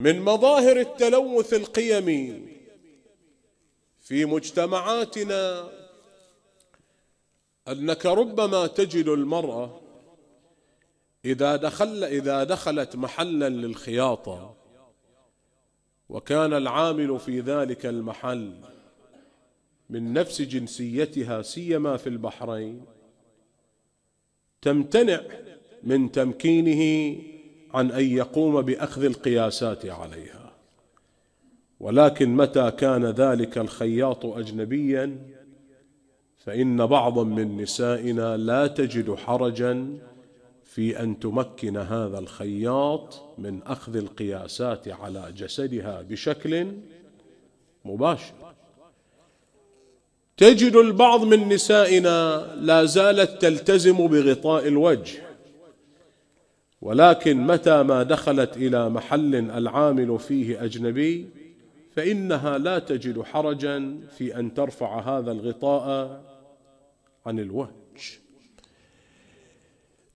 من مظاهر التلوث القيمي في مجتمعاتنا أنك ربما تجد المرأة إذا دخل إذا دخلت محلا للخياطة وكان العامل في ذلك المحل من نفس جنسيتها سيما في البحرين تمتنع من تمكينه عن أن يقوم بأخذ القياسات عليها ولكن متى كان ذلك الخياط أجنبيا فإن بعضا من نسائنا لا تجد حرجا في أن تمكن هذا الخياط من أخذ القياسات على جسدها بشكل مباشر تجد البعض من نسائنا لا زالت تلتزم بغطاء الوجه ولكن متى ما دخلت إلى محل العامل فيه أجنبي فإنها لا تجد حرجا في أن ترفع هذا الغطاء عن الوجه